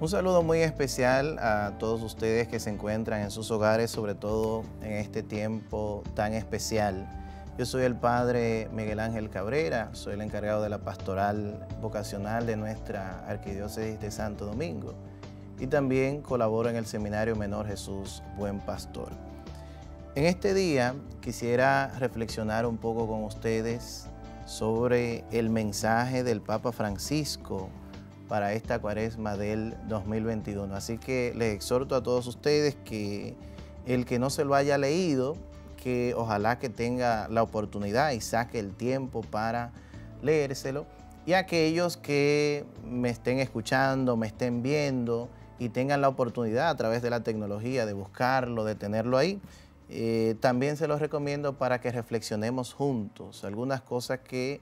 Un saludo muy especial a todos ustedes que se encuentran en sus hogares, sobre todo en este tiempo tan especial. Yo soy el padre Miguel Ángel Cabrera, soy el encargado de la pastoral vocacional de nuestra Arquidiócesis de Santo Domingo y también colaboro en el Seminario Menor Jesús Buen Pastor. En este día quisiera reflexionar un poco con ustedes sobre el mensaje del Papa Francisco para esta cuaresma del 2021. Así que les exhorto a todos ustedes que el que no se lo haya leído, que ojalá que tenga la oportunidad y saque el tiempo para leérselo. Y aquellos que me estén escuchando, me estén viendo y tengan la oportunidad a través de la tecnología de buscarlo, de tenerlo ahí, eh, también se los recomiendo para que reflexionemos juntos algunas cosas que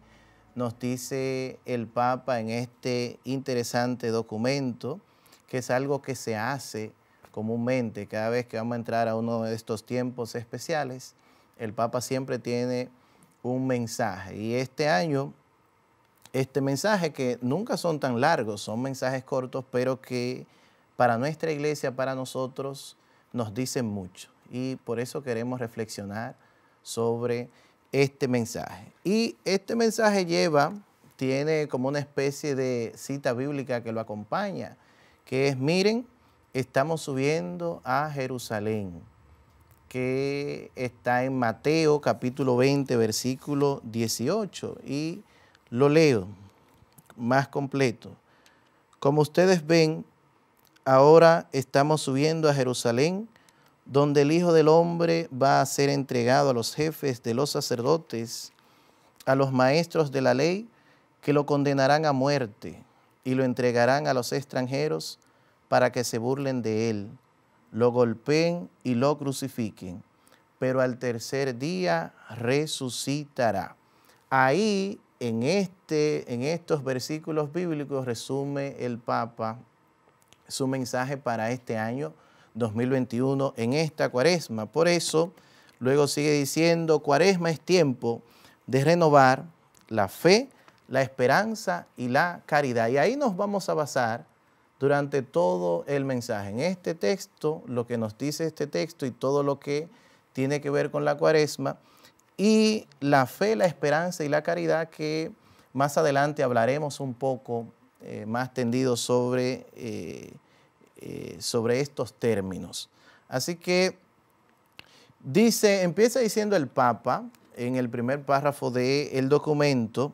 nos dice el Papa en este interesante documento, que es algo que se hace comúnmente cada vez que vamos a entrar a uno de estos tiempos especiales. El Papa siempre tiene un mensaje y este año, este mensaje que nunca son tan largos, son mensajes cortos, pero que para nuestra iglesia, para nosotros, nos dicen mucho. Y por eso queremos reflexionar sobre este mensaje. Y este mensaje lleva, tiene como una especie de cita bíblica que lo acompaña, que es, miren, estamos subiendo a Jerusalén, que está en Mateo capítulo 20, versículo 18, y lo leo más completo. Como ustedes ven, ahora estamos subiendo a Jerusalén donde el Hijo del Hombre va a ser entregado a los jefes de los sacerdotes, a los maestros de la ley, que lo condenarán a muerte y lo entregarán a los extranjeros para que se burlen de él, lo golpeen y lo crucifiquen, pero al tercer día resucitará. Ahí, en, este, en estos versículos bíblicos, resume el Papa su mensaje para este año 2021 en esta cuaresma. Por eso, luego sigue diciendo, cuaresma es tiempo de renovar la fe, la esperanza y la caridad. Y ahí nos vamos a basar durante todo el mensaje. En este texto, lo que nos dice este texto y todo lo que tiene que ver con la cuaresma, y la fe, la esperanza y la caridad que más adelante hablaremos un poco eh, más tendido sobre eh, eh, sobre estos términos. Así que dice, empieza diciendo el Papa en el primer párrafo del el documento,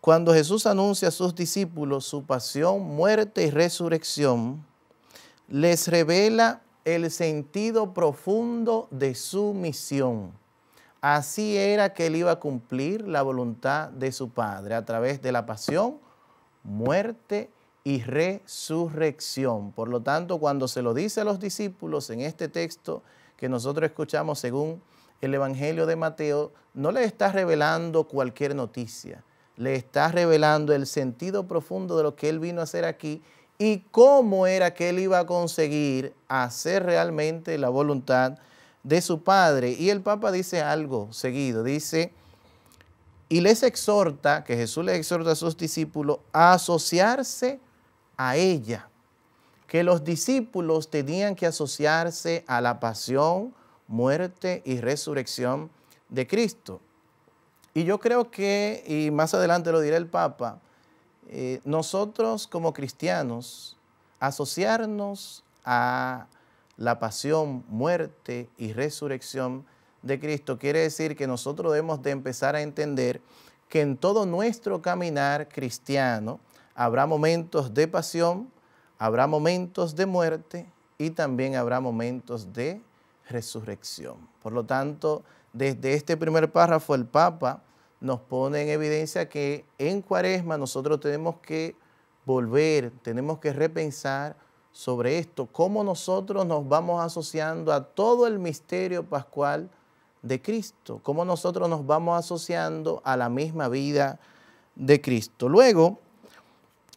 cuando Jesús anuncia a sus discípulos su pasión, muerte y resurrección, les revela el sentido profundo de su misión. Así era que él iba a cumplir la voluntad de su Padre a través de la pasión, muerte y resurrección. Por lo tanto, cuando se lo dice a los discípulos en este texto que nosotros escuchamos según el Evangelio de Mateo, no le está revelando cualquier noticia, le está revelando el sentido profundo de lo que él vino a hacer aquí y cómo era que él iba a conseguir hacer realmente la voluntad de su Padre. Y el Papa dice algo seguido, dice, y les exhorta, que Jesús les exhorta a sus discípulos, a asociarse a ella, que los discípulos tenían que asociarse a la pasión, muerte y resurrección de Cristo. Y yo creo que, y más adelante lo dirá el Papa, eh, nosotros como cristianos, asociarnos a la pasión, muerte y resurrección de Cristo quiere decir que nosotros debemos de empezar a entender que en todo nuestro caminar cristiano, habrá momentos de pasión, habrá momentos de muerte y también habrá momentos de resurrección. Por lo tanto, desde este primer párrafo el Papa nos pone en evidencia que en Cuaresma nosotros tenemos que volver, tenemos que repensar sobre esto, cómo nosotros nos vamos asociando a todo el misterio pascual de Cristo, cómo nosotros nos vamos asociando a la misma vida de Cristo. Luego,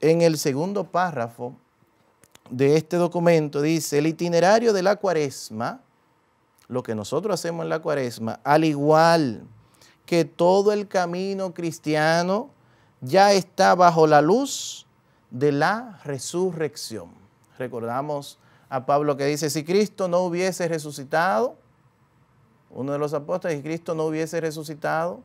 en el segundo párrafo de este documento dice, el itinerario de la cuaresma, lo que nosotros hacemos en la cuaresma, al igual que todo el camino cristiano, ya está bajo la luz de la resurrección. Recordamos a Pablo que dice, si Cristo no hubiese resucitado, uno de los apóstoles, si Cristo no hubiese resucitado,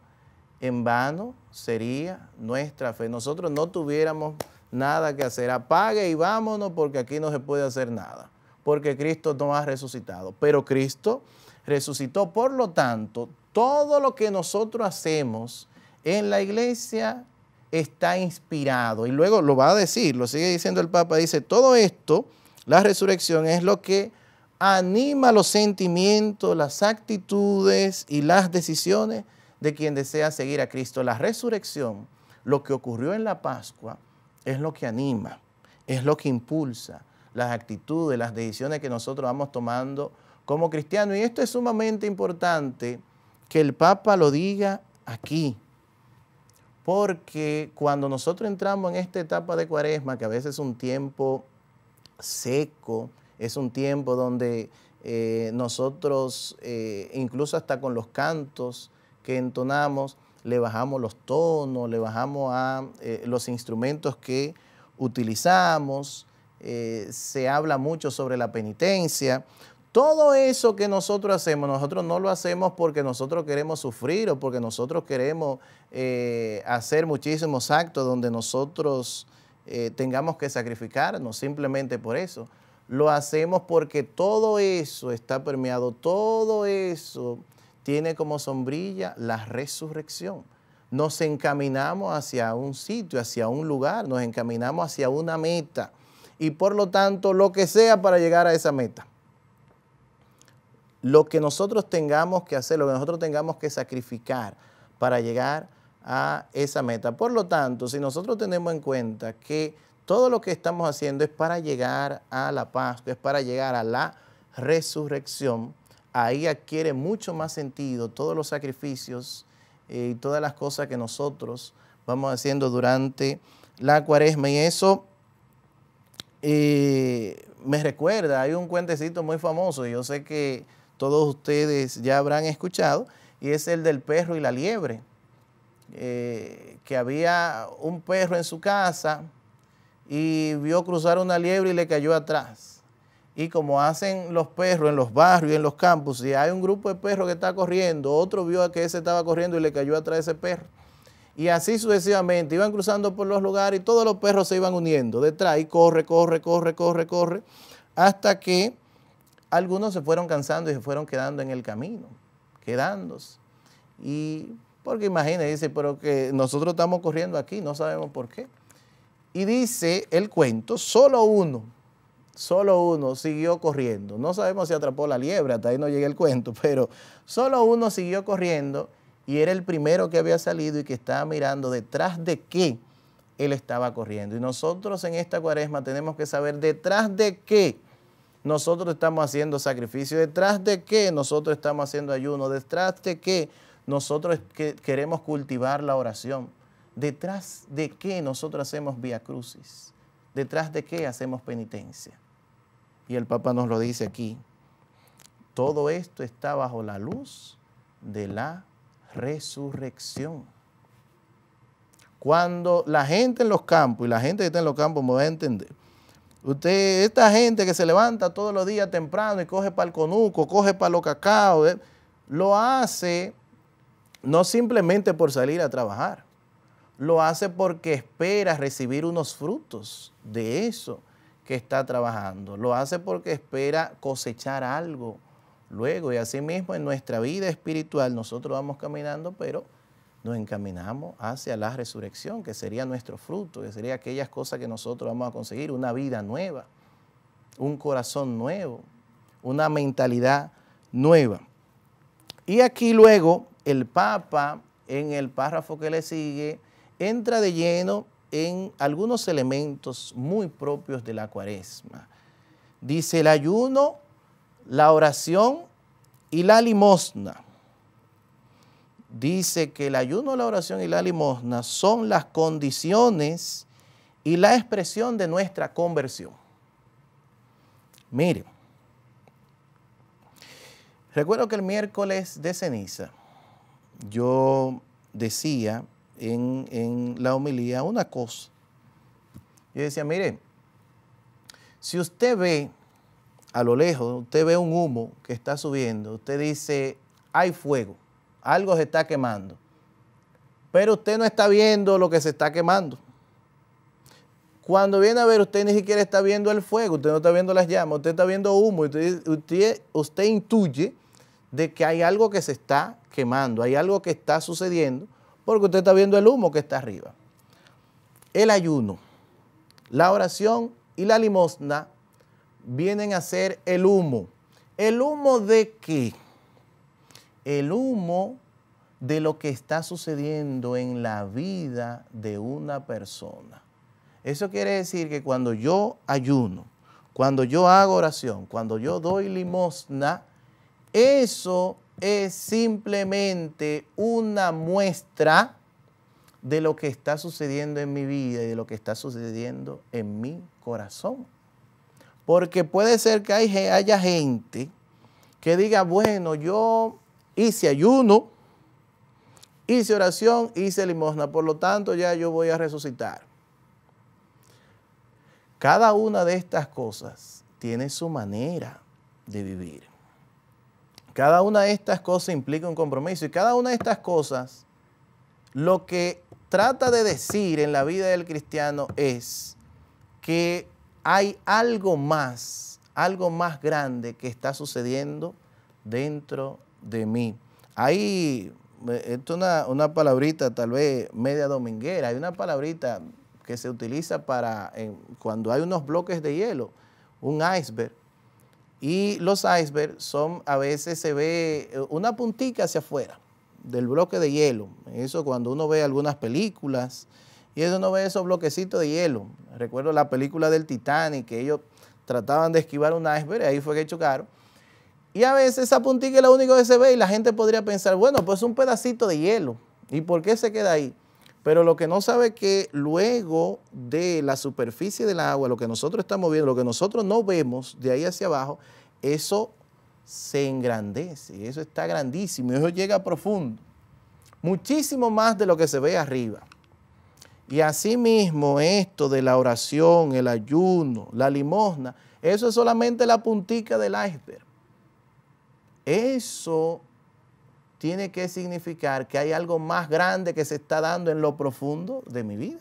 en vano sería nuestra fe. Nosotros no tuviéramos nada que hacer. Apague y vámonos porque aquí no se puede hacer nada, porque Cristo no ha resucitado. Pero Cristo resucitó, por lo tanto, todo lo que nosotros hacemos en la iglesia está inspirado. Y luego lo va a decir, lo sigue diciendo el Papa, dice, todo esto, la resurrección es lo que anima los sentimientos, las actitudes y las decisiones de quien desea seguir a Cristo. La resurrección, lo que ocurrió en la Pascua, es lo que anima, es lo que impulsa las actitudes, las decisiones que nosotros vamos tomando como cristianos. Y esto es sumamente importante que el Papa lo diga aquí, porque cuando nosotros entramos en esta etapa de cuaresma, que a veces es un tiempo seco, es un tiempo donde eh, nosotros, eh, incluso hasta con los cantos que entonamos, le bajamos los tonos, le bajamos a eh, los instrumentos que utilizamos, eh, se habla mucho sobre la penitencia. Todo eso que nosotros hacemos, nosotros no lo hacemos porque nosotros queremos sufrir o porque nosotros queremos eh, hacer muchísimos actos donde nosotros tengamos que sacrificarnos simplemente por eso. Lo hacemos porque todo eso está permeado, todo eso tiene como sombrilla la resurrección. Nos encaminamos hacia un sitio, hacia un lugar, nos encaminamos hacia una meta y por lo tanto lo que sea para llegar a esa meta. Lo que nosotros tengamos que hacer, lo que nosotros tengamos que sacrificar para llegar a esa meta. Por lo tanto, si nosotros tenemos en cuenta que todo lo que estamos haciendo es para llegar a la Pascua, es para llegar a la resurrección, ahí adquiere mucho más sentido todos los sacrificios eh, y todas las cosas que nosotros vamos haciendo durante la cuaresma. Y eso eh, me recuerda, hay un cuentecito muy famoso, yo sé que todos ustedes ya habrán escuchado, y es el del perro y la liebre. Eh, que había un perro en su casa y vio cruzar una liebre y le cayó atrás y como hacen los perros en los barrios, y en los campos, si hay un grupo de perros que está corriendo, otro vio a que ese estaba corriendo y le cayó atrás ese perro. Y así sucesivamente, iban cruzando por los lugares y todos los perros se iban uniendo detrás y corre, corre, corre, corre, corre, hasta que algunos se fueron cansando y se fueron quedando en el camino, quedándose. Y porque imagínense, dice, pero que nosotros estamos corriendo aquí, no sabemos por qué. Y dice el cuento, solo uno solo uno siguió corriendo. No sabemos si atrapó la liebre, hasta ahí no llega el cuento, pero solo uno siguió corriendo y era el primero que había salido y que estaba mirando detrás de qué él estaba corriendo. Y nosotros en esta cuaresma tenemos que saber detrás de qué nosotros estamos haciendo sacrificio, detrás de qué nosotros estamos haciendo ayuno, detrás de qué nosotros queremos cultivar la oración, detrás de qué nosotros hacemos vía detrás de qué hacemos penitencia. Y el Papa nos lo dice aquí. Todo esto está bajo la luz de la resurrección. Cuando la gente en los campos, y la gente que está en los campos me va a entender, usted, esta gente que se levanta todos los días temprano y coge para el conuco, coge para los cacao, eh, lo hace no simplemente por salir a trabajar, lo hace porque espera recibir unos frutos de eso que está trabajando. Lo hace porque espera cosechar algo luego. Y mismo en nuestra vida espiritual nosotros vamos caminando, pero nos encaminamos hacia la resurrección, que sería nuestro fruto, que sería aquellas cosas que nosotros vamos a conseguir, una vida nueva, un corazón nuevo, una mentalidad nueva. Y aquí luego el Papa, en el párrafo que le sigue, entra de lleno en algunos elementos muy propios de la cuaresma. Dice el ayuno, la oración y la limosna. Dice que el ayuno, la oración y la limosna son las condiciones y la expresión de nuestra conversión. Miren, recuerdo que el miércoles de ceniza yo decía en, la homilía una cosa. Yo decía, mire, si usted ve a lo lejos, usted ve un humo que está subiendo, usted dice, hay fuego, algo se está quemando, pero usted no está viendo lo que se está quemando. Cuando viene a ver, usted ni siquiera está viendo el fuego, usted no está viendo las llamas, usted está viendo humo, usted, usted intuye de que hay algo que se está quemando, hay algo que está sucediendo porque usted está viendo el humo que está arriba. El ayuno, la oración y la limosna vienen a ser el humo. ¿El humo de qué? El humo de lo que está sucediendo en la vida de una persona. Eso quiere decir que cuando yo ayuno, cuando yo hago oración, cuando yo doy limosna, eso es simplemente una muestra de lo que está sucediendo en mi vida y de lo que está sucediendo en mi corazón. Porque puede ser que haya gente que diga, bueno, yo hice ayuno, hice oración, hice limosna, por lo tanto ya yo voy a resucitar. Cada una de estas cosas tiene su manera de vivir. Cada una de estas cosas implica un compromiso y cada una de estas cosas lo que trata de decir en la vida del cristiano es que hay algo más, algo más grande que está sucediendo dentro de mí. Hay, eh, esto una, palabrita tal vez media dominguera, hay una palabrita que se utiliza para cuando hay unos bloques de hielo, un iceberg y los icebergs son, a veces se ve eh, una puntica hacia afuera del bloque de hielo. Eso cuando uno ve algunas películas y eso uno ve esos bloquecitos de hielo. Recuerdo la película del Titanic, que ellos trataban de esquivar un iceberg y ahí fue que chocaron. Y a veces esa puntica es la único que se ve y la gente podría pensar, bueno, pues un pedacito de hielo. ¿Y por qué se queda ahí? Pero lo que no sabe es que luego de la superficie del agua, lo que nosotros estamos viendo, lo que nosotros no vemos de ahí hacia abajo, eso se engrandece, eso está grandísimo, eso llega profundo, muchísimo más de lo que se ve arriba. Y asimismo esto de la oración, el ayuno, la limosna, eso es solamente la puntica del iceberg. Eso tiene que significar que hay algo más grande que se está dando en lo profundo de mi vida.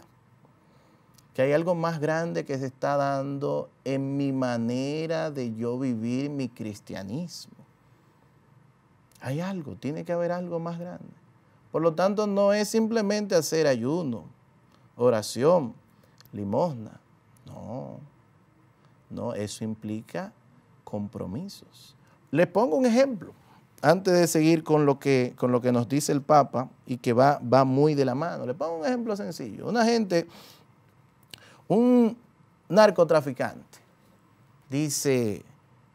Que hay algo más grande que se está dando en mi manera de yo vivir mi cristianismo. Hay algo, tiene que haber algo más grande. Por lo tanto, no es simplemente hacer ayuno, oración, limosna. No, no, eso implica compromisos. Les pongo un ejemplo antes de seguir con lo que, con lo que nos dice el Papa y que va, va muy de la mano, le pongo un ejemplo sencillo. Una gente, un narcotraficante, dice,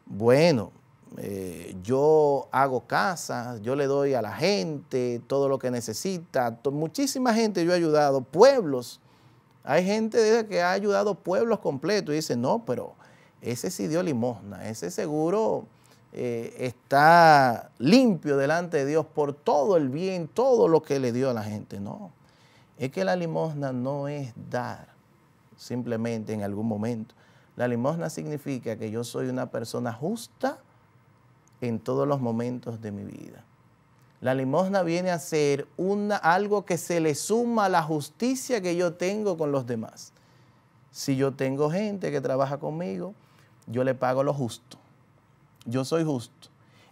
bueno, eh, yo hago casas, yo le doy a la gente todo lo que necesita. Muchísima gente yo he ayudado, pueblos. Hay gente que ha ayudado pueblos completos y dice, no, pero ese sí dio limosna, ese seguro eh, está limpio delante de Dios por todo el bien, todo lo que le dio a la gente. No, es que la limosna no es dar simplemente en algún momento. La limosna significa que yo soy una persona justa en todos los momentos de mi vida. La limosna viene a ser una, algo que se le suma a la justicia que yo tengo con los demás. Si yo tengo gente que trabaja conmigo, yo le pago lo justo yo soy justo.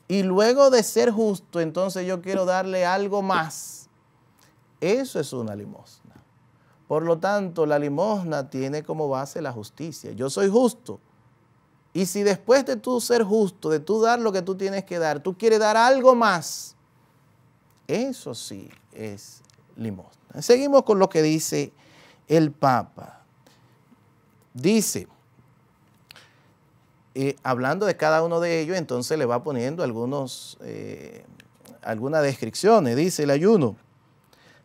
Y luego de ser justo, entonces yo quiero darle algo más. Eso es una limosna. Por lo tanto, la limosna tiene como base la justicia. Yo soy justo. Y si después de tú ser justo, de tú dar lo que tú tienes que dar, tú quieres dar algo más, eso sí es limosna. Seguimos con lo que dice el Papa. Dice, eh, hablando de cada uno de ellos, entonces le va poniendo algunos, eh, algunas descripciones. Dice el ayuno,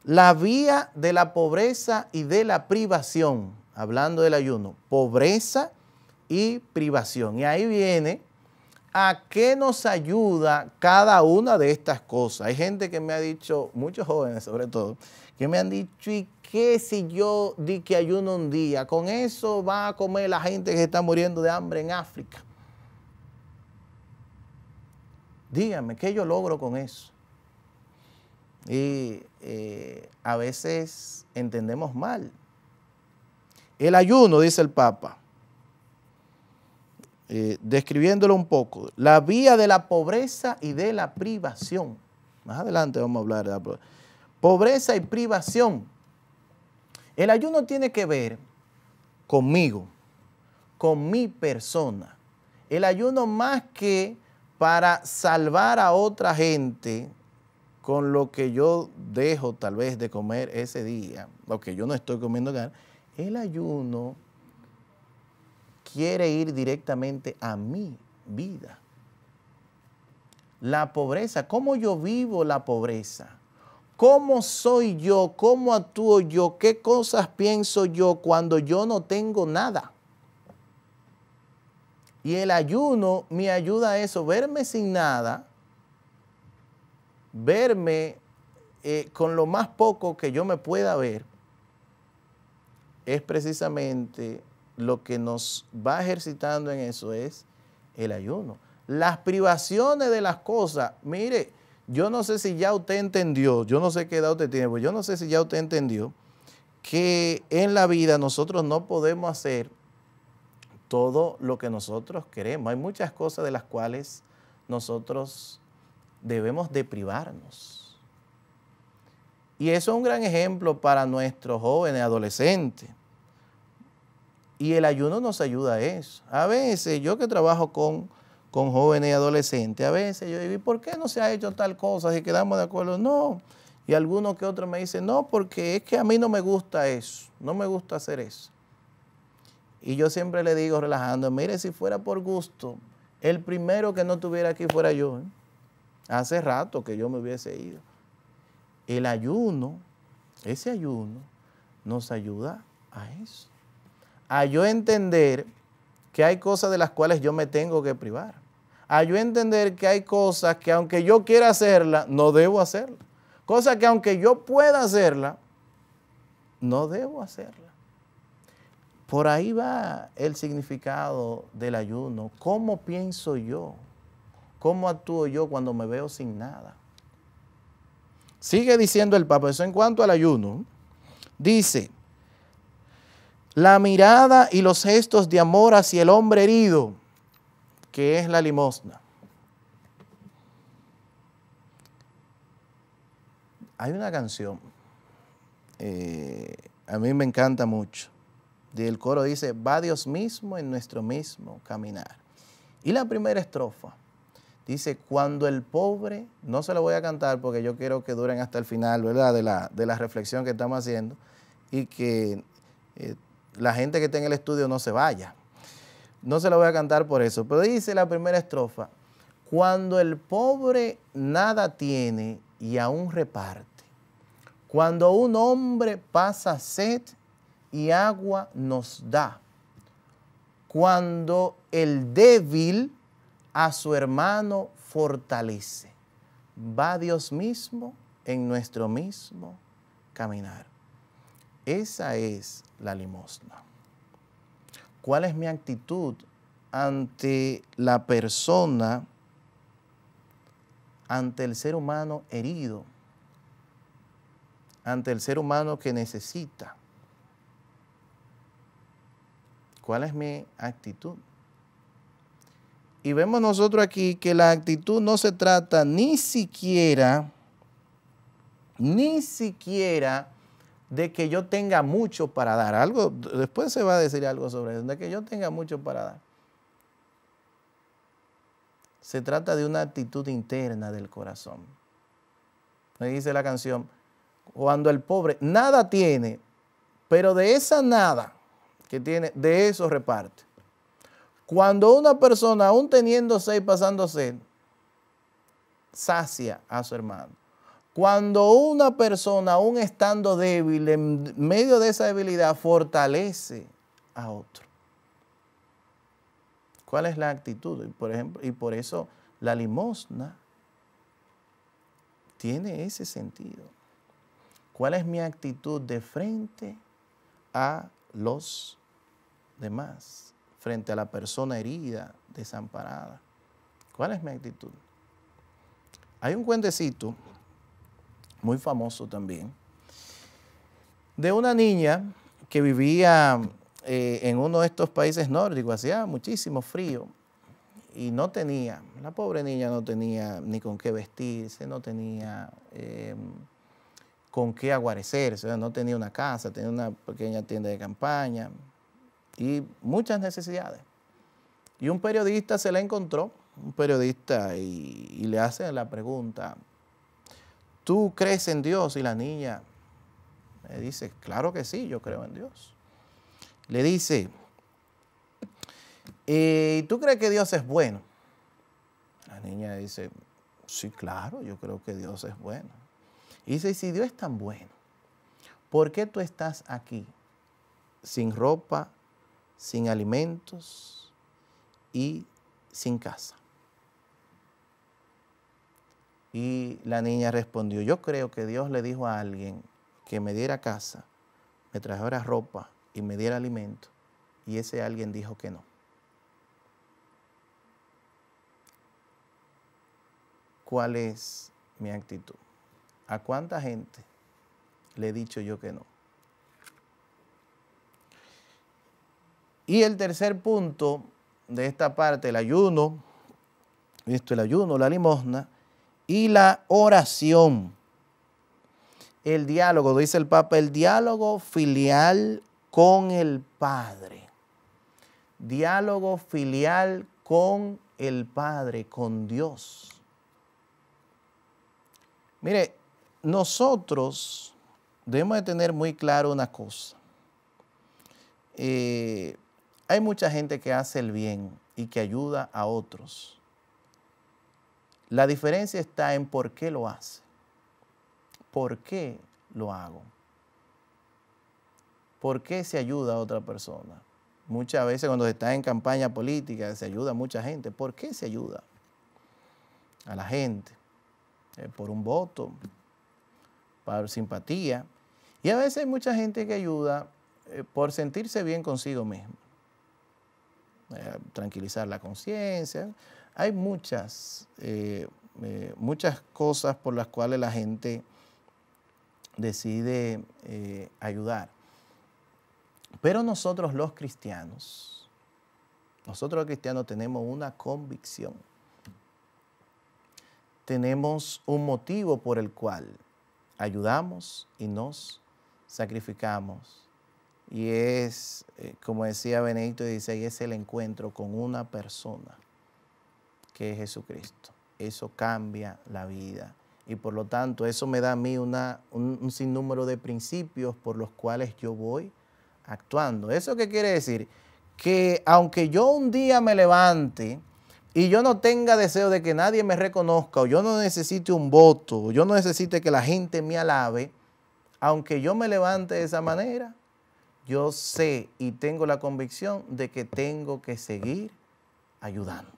la vía de la pobreza y de la privación, hablando del ayuno, pobreza y privación. Y ahí viene a qué nos ayuda cada una de estas cosas. Hay gente que me ha dicho, muchos jóvenes sobre todo, que me han dicho, ¿y qué si yo di que ayuno un día? Con eso va a comer la gente que está muriendo de hambre en África. Dígame, ¿qué yo logro con eso? Y eh, a veces entendemos mal. El ayuno, dice el Papa, eh, describiéndolo un poco, la vía de la pobreza y de la privación. Más adelante vamos a hablar de la pobreza. Pobreza y privación. El ayuno tiene que ver conmigo, con mi persona. El ayuno más que para salvar a otra gente con lo que yo dejo tal vez de comer ese día, lo que yo no estoy comiendo el ayuno quiere ir directamente a mi vida. La pobreza, ¿cómo yo vivo la pobreza? ¿Cómo soy yo? ¿Cómo actúo yo? ¿Qué cosas pienso yo cuando yo no tengo nada? Y el ayuno me ayuda a eso, verme sin nada, verme eh, con lo más poco que yo me pueda ver, es precisamente lo que nos va ejercitando en eso, es el ayuno. Las privaciones de las cosas, mire, yo no sé si ya usted entendió, yo no sé qué edad usted tiene, pero yo no sé si ya usted entendió que en la vida nosotros no podemos hacer todo lo que nosotros queremos. Hay muchas cosas de las cuales nosotros debemos de privarnos. Y eso es un gran ejemplo para nuestros jóvenes, adolescentes. Y el ayuno nos ayuda a eso. A veces yo que trabajo con con jóvenes y adolescentes. A veces yo digo, ¿y por qué no se ha hecho tal cosa? y quedamos de acuerdo, no. Y alguno que otro me dice no, porque es que a mí no me gusta eso, no me gusta hacer eso. Y yo siempre le digo, relajando, mire, si fuera por gusto, el primero que no estuviera aquí fuera yo. ¿eh? Hace rato que yo me hubiese ido. El ayuno, ese ayuno, nos ayuda a eso. A yo entender que hay cosas de las cuales yo me tengo que privar a yo entender que hay cosas que aunque yo quiera hacerlas, no debo hacerlas. Cosas que aunque yo pueda hacerlas, no debo hacerlas. Por ahí va el significado del ayuno. ¿Cómo pienso yo? ¿Cómo actúo yo cuando me veo sin nada? Sigue diciendo el Papa, eso en cuanto al ayuno. Dice, la mirada y los gestos de amor hacia el hombre herido que es la limosna. Hay una canción, eh, a mí me encanta mucho, del coro dice, va Dios mismo en nuestro mismo caminar. Y la primera estrofa dice, cuando el pobre, no se lo voy a cantar porque yo quiero que duren hasta el final, ¿verdad? De la, de la reflexión que estamos haciendo y que eh, la gente que está en el estudio no se vaya. No se la voy a cantar por eso, pero dice la primera estrofa, cuando el pobre nada tiene y aún reparte, cuando un hombre pasa sed y agua nos da, cuando el débil a su hermano fortalece, va Dios mismo en nuestro mismo caminar. Esa es la limosna. ¿Cuál es mi actitud ante la persona, ante el ser humano herido, ante el ser humano que necesita? ¿Cuál es mi actitud? Y vemos nosotros aquí que la actitud no se trata ni siquiera, ni siquiera de que yo tenga mucho para dar. Algo, después se va a decir algo sobre eso, de que yo tenga mucho para dar. Se trata de una actitud interna del corazón. Me dice la canción, cuando el pobre nada tiene, pero de esa nada que tiene, de eso reparte. Cuando una persona, aún teniendo y pasando sacia a su hermano. Cuando una persona, aún estando débil, en medio de esa debilidad, fortalece a otro. ¿Cuál es la actitud? Y por, ejemplo, y por eso la limosna tiene ese sentido. ¿Cuál es mi actitud de frente a los demás? Frente a la persona herida, desamparada. ¿Cuál es mi actitud? Hay un cuentecito muy famoso también, de una niña que vivía eh, en uno de estos países nórdicos, hacía muchísimo frío y no tenía, la pobre niña no tenía ni con qué vestirse, no tenía eh, con qué aguarecerse, no tenía una casa, tenía una pequeña tienda de campaña y muchas necesidades. Y un periodista se la encontró, un periodista, y, y le hace la pregunta, ¿tú crees en Dios? Y la niña me dice, claro que sí, yo creo en Dios. Le dice, eh, ¿y tú crees que Dios es bueno? La niña dice, sí, claro, yo creo que Dios es bueno. Y dice, si Dios es tan bueno, ¿por qué tú estás aquí sin ropa, sin alimentos y sin casa? Y la niña respondió, yo creo que Dios le dijo a alguien que me diera casa, me trajera ropa y me diera alimento. Y ese alguien dijo que no. ¿Cuál es mi actitud? ¿A cuánta gente le he dicho yo que no? Y el tercer punto de esta parte, el ayuno, visto el ayuno, la limosna, y la oración. El diálogo, dice el Papa, el diálogo filial con el Padre. Diálogo filial con el Padre, con Dios. Mire, nosotros debemos de tener muy claro una cosa. Eh, hay mucha gente que hace el bien y que ayuda a otros. La diferencia está en por qué lo hace. ¿Por qué lo hago? ¿Por qué se ayuda a otra persona? Muchas veces cuando se está en campaña política se ayuda a mucha gente. ¿Por qué se ayuda a la gente? Eh, por un voto, por simpatía. Y a veces hay mucha gente que ayuda eh, por sentirse bien consigo mismo. Eh, tranquilizar la conciencia, hay muchas, eh, eh, muchas cosas por las cuales la gente decide eh, ayudar. Pero nosotros los cristianos, nosotros los cristianos tenemos una convicción. Tenemos un motivo por el cual ayudamos y nos sacrificamos. Y es, como decía Benedicto es el encuentro con una persona que es Jesucristo. Eso cambia la vida. Y por lo tanto, eso me da a mí una, un, un, sinnúmero de principios por los cuales yo voy actuando. ¿Eso qué quiere decir? Que aunque yo un día me levante y yo no tenga deseo de que nadie me reconozca, o yo no necesite un voto, o yo no necesite que la gente me alabe, aunque yo me levante de esa manera, yo sé y tengo la convicción de que tengo que seguir ayudando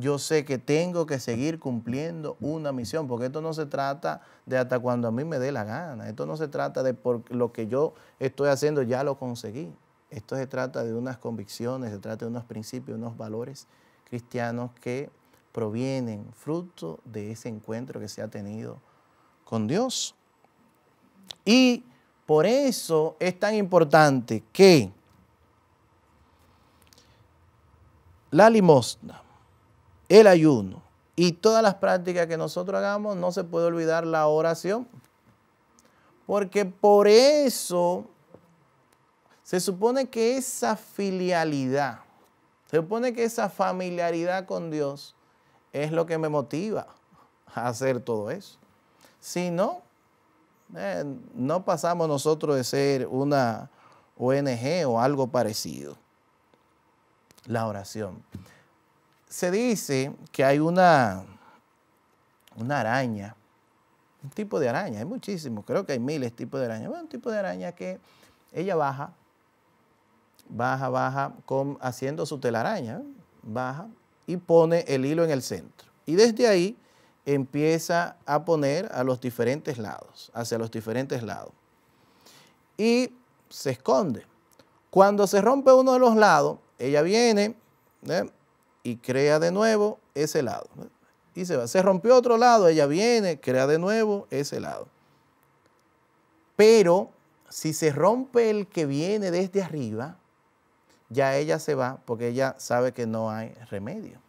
yo sé que tengo que seguir cumpliendo una misión, porque esto no se trata de hasta cuando a mí me dé la gana, esto no se trata de por lo que yo estoy haciendo ya lo conseguí, esto se trata de unas convicciones, se trata de unos principios, unos valores cristianos que provienen fruto de ese encuentro que se ha tenido con Dios. Y por eso es tan importante que la limosna, el ayuno y todas las prácticas que nosotros hagamos, no se puede olvidar la oración. Porque por eso se supone que esa filialidad, se supone que esa familiaridad con Dios es lo que me motiva a hacer todo eso. Si no, eh, no pasamos nosotros de ser una ONG o algo parecido. La oración se dice que hay una, una araña, un tipo de araña, hay muchísimos, creo que hay miles de tipos de araña. un tipo de araña que ella baja, baja, baja, haciendo su telaraña, baja y pone el hilo en el centro. Y desde ahí empieza a poner a los diferentes lados, hacia los diferentes lados. Y se esconde. Cuando se rompe uno de los lados, ella viene, ¿eh? y crea de nuevo ese lado. Y se va. Se rompió otro lado, ella viene, crea de nuevo ese lado. Pero si se rompe el que viene desde arriba, ya ella se va porque ella sabe que no hay remedio.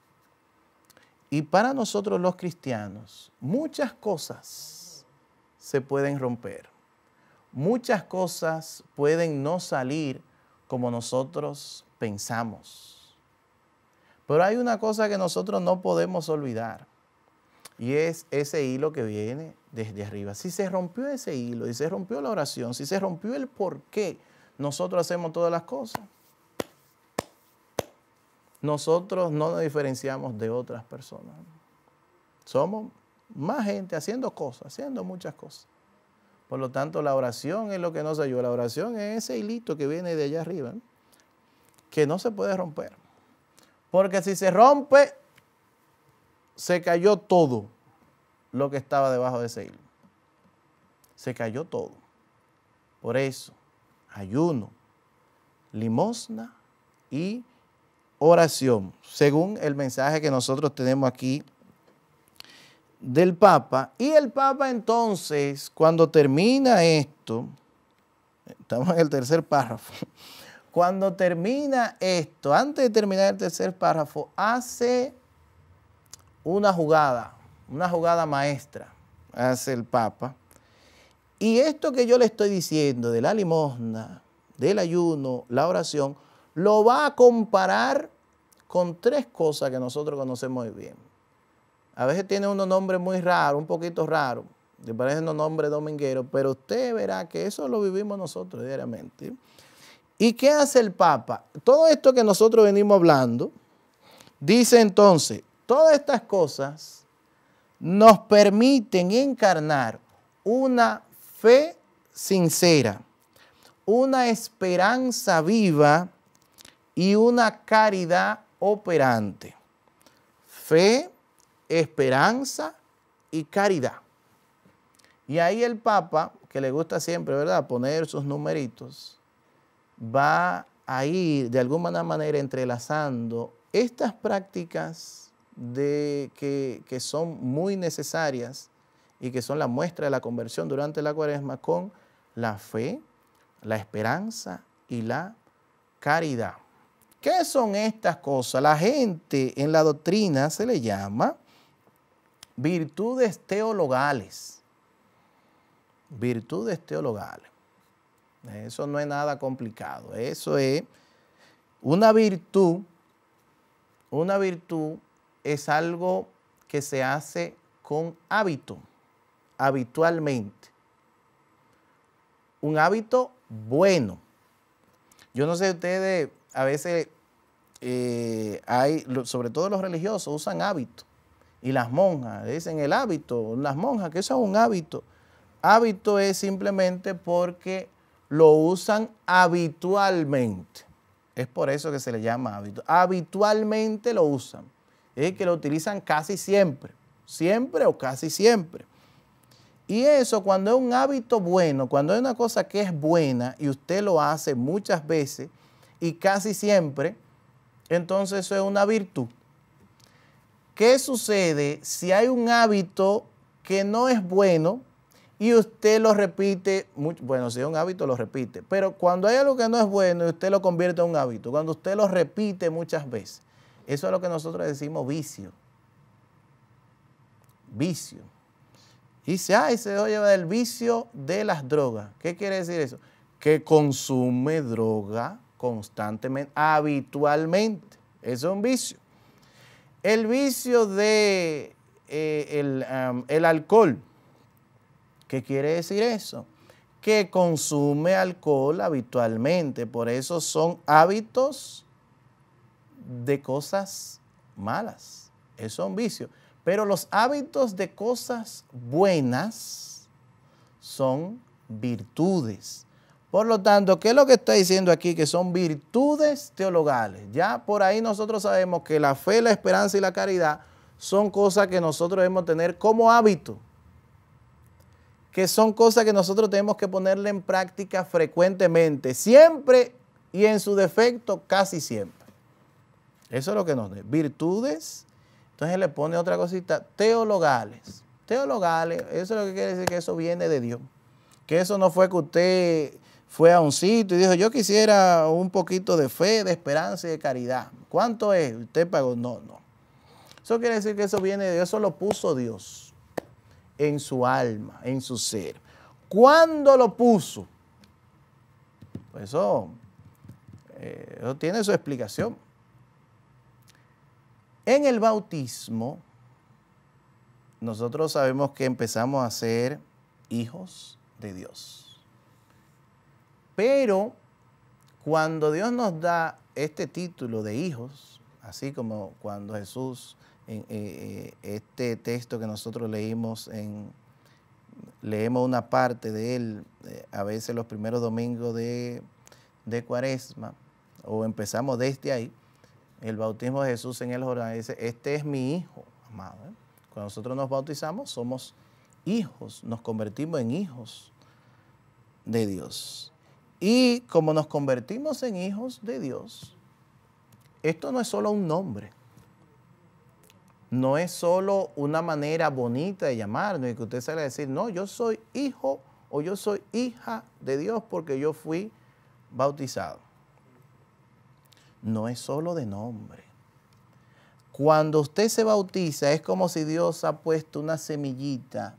Y para nosotros los cristianos, muchas cosas se pueden romper. Muchas cosas pueden no salir como nosotros pensamos. Pero hay una cosa que nosotros no podemos olvidar y es ese hilo que viene desde arriba. Si se rompió ese hilo y se rompió la oración, si se rompió el por qué nosotros hacemos todas las cosas, nosotros no nos diferenciamos de otras personas. Somos más gente haciendo cosas, haciendo muchas cosas. Por lo tanto, la oración es lo que nos ayuda. La oración es ese hilito que viene de allá arriba, que no se puede romper. Porque si se rompe, se cayó todo lo que estaba debajo de ese hilo. Se cayó todo. Por eso, ayuno, limosna y oración, según el mensaje que nosotros tenemos aquí del Papa. Y el Papa entonces, cuando termina esto, estamos en el tercer párrafo, cuando termina esto, antes de terminar el tercer párrafo, hace una jugada, una jugada maestra, hace el Papa. Y esto que yo le estoy diciendo de la limosna, del ayuno, la oración, lo va a comparar con tres cosas que nosotros conocemos muy bien. A veces tiene unos nombres muy raros, un poquito raros, le parecen unos nombres domingueros, pero usted verá que eso lo vivimos nosotros diariamente. ¿Y qué hace el Papa? Todo esto que nosotros venimos hablando, dice entonces, todas estas cosas nos permiten encarnar una fe sincera, una esperanza viva y una caridad operante. Fe, esperanza y caridad. Y ahí el Papa, que le gusta siempre, ¿verdad?, poner sus numeritos va a ir de alguna manera entrelazando estas prácticas de, que, que son muy necesarias y que son la muestra de la conversión durante la cuaresma con la fe, la esperanza y la caridad. ¿Qué son estas cosas? La gente en la doctrina se le llama virtudes teologales. Virtudes teologales. Eso no es nada complicado. Eso es una virtud. Una virtud es algo que se hace con hábito, habitualmente. Un hábito bueno. Yo no sé ustedes, a veces eh, hay, sobre todo los religiosos, usan hábito. Y las monjas, dicen el hábito, las monjas, que eso es un hábito. Hábito es simplemente porque lo usan habitualmente. Es por eso que se le llama hábito. Habitualmente lo usan. Es que lo utilizan casi siempre. Siempre o casi siempre. Y eso cuando es un hábito bueno, cuando es una cosa que es buena y usted lo hace muchas veces y casi siempre, entonces eso es una virtud. ¿Qué sucede si hay un hábito que no es bueno, y usted lo repite, bueno, si es un hábito, lo repite, pero cuando hay algo que no es bueno y usted lo convierte en un hábito, cuando usted lo repite muchas veces, eso es lo que nosotros decimos vicio. Vicio. Y dice, ay, se lleva del vicio de las drogas. ¿Qué quiere decir eso? Que consume droga constantemente, habitualmente. Eso es un vicio. El vicio de eh, el alcohol ¿Qué quiere decir eso? Que consume alcohol habitualmente, por eso son hábitos de cosas malas, eso son vicios. Pero los hábitos de cosas buenas son virtudes. Por lo tanto, ¿qué es lo que está diciendo aquí? Que son virtudes teologales. Ya por ahí nosotros sabemos que la fe, la esperanza y la caridad son cosas que nosotros debemos tener como hábito que son cosas que nosotros tenemos que ponerle en práctica frecuentemente, siempre y en su defecto casi siempre. Eso es lo que nos da. Virtudes, entonces le pone otra cosita, teologales. Teologales, eso es lo que quiere decir que eso viene de Dios. Que eso no fue que usted fue a un sitio y dijo, yo quisiera un poquito de fe, de esperanza y de caridad. ¿Cuánto es? Usted pagó. No, no. Eso quiere decir que eso viene de Dios, eso lo puso Dios en su alma, en su ser. ¿Cuándo lo puso? Pues eh, eso, tiene su explicación. En el bautismo, nosotros sabemos que empezamos a ser hijos de Dios. Pero cuando Dios nos da este título de hijos, así como cuando Jesús en, eh, eh, este texto que nosotros leímos en leemos una parte de él eh, a veces los primeros domingos de, cuaresma o empezamos desde ahí el bautismo de Jesús en el Jordán dice este es mi hijo amado cuando nosotros nos bautizamos somos hijos nos convertimos en hijos de Dios y como nos convertimos en hijos de Dios esto no es solo un nombre no es solo una manera bonita de llamarnos y que usted salga a decir, no, yo soy hijo o yo soy hija de Dios porque yo fui bautizado. No es solo de nombre. Cuando usted se bautiza es como si Dios ha puesto una semillita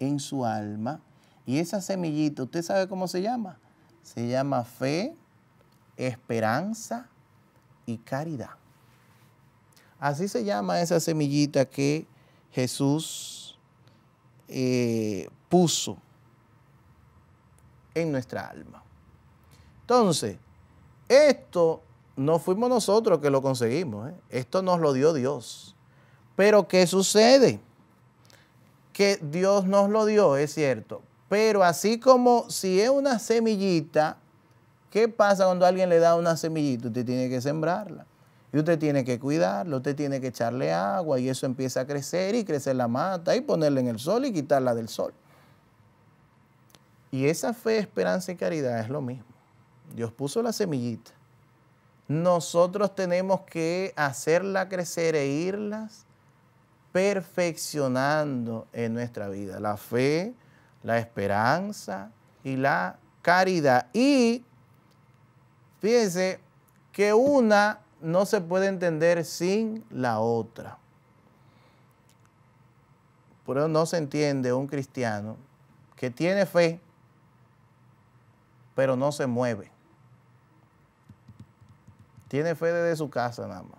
en su alma y esa semillita, ¿usted sabe cómo se llama? Se llama fe, esperanza y caridad. Así se llama esa semillita que Jesús eh, puso en nuestra alma. Entonces, esto no fuimos nosotros que lo conseguimos, ¿eh? esto nos lo dio Dios. Pero ¿qué sucede? Que Dios nos lo dio, es cierto, pero así como si es una semillita, ¿qué pasa cuando alguien le da una semillita? Usted tiene que sembrarla. Y usted tiene que cuidarlo, usted tiene que echarle agua y eso empieza a crecer y crecer la mata y ponerle en el sol y quitarla del sol. Y esa fe, esperanza y caridad es lo mismo. Dios puso la semillita. Nosotros tenemos que hacerla crecer e irlas perfeccionando en nuestra vida. La fe, la esperanza y la caridad. Y fíjense que una no se puede entender sin la otra. Por eso no se entiende un cristiano que tiene fe, pero no se mueve. Tiene fe desde su casa nada más,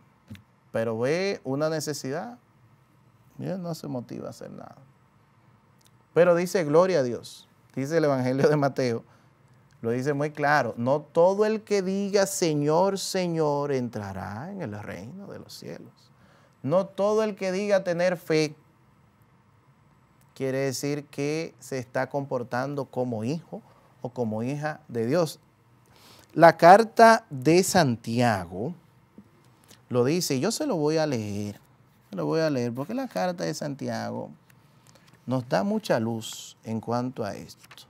pero ve una necesidad y no se motiva a hacer nada. Pero dice gloria a Dios, dice el Evangelio de Mateo lo dice muy claro, no todo el que diga Señor, Señor entrará en el reino de los cielos. No todo el que diga tener fe quiere decir que se está comportando como hijo o como hija de Dios. La carta de Santiago lo dice, yo se lo voy a leer, lo voy a leer, porque la carta de Santiago nos da mucha luz en cuanto a esto.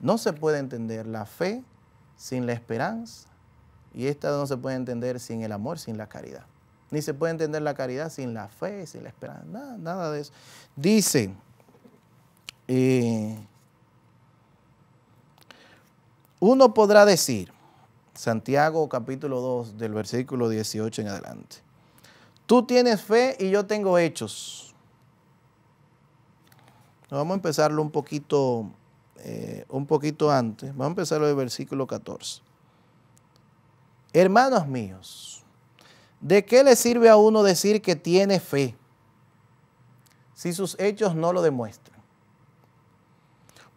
No se puede entender la fe sin la esperanza y esta no se puede entender sin el amor, sin la caridad. Ni se puede entender la caridad sin la fe, sin la esperanza, nada, de eso. Dice, eh, uno podrá decir, Santiago capítulo 2 del versículo 18 en adelante, tú tienes fe y yo tengo hechos. Vamos a empezarlo un poquito eh, un poquito antes, vamos a empezar el versículo 14. Hermanos míos, ¿de qué le sirve a uno decir que tiene fe si sus hechos no lo demuestran?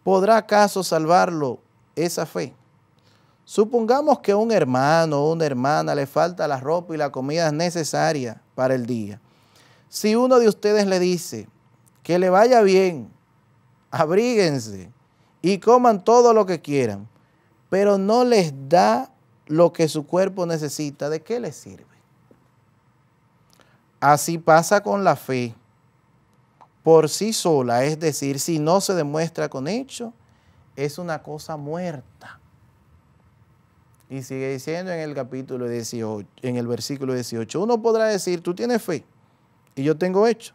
¿Podrá acaso salvarlo esa fe? Supongamos que un hermano o una hermana le falta la ropa y la comida necesaria para el día. Si uno de ustedes le dice que le vaya bien, abríguense y coman todo lo que quieran, pero no les da lo que su cuerpo necesita, ¿de qué les sirve? Así pasa con la fe por sí sola, es decir, si no se demuestra con hecho, es una cosa muerta. Y sigue diciendo en el capítulo 18, en el versículo 18, uno podrá decir, tú tienes fe y yo tengo hecho.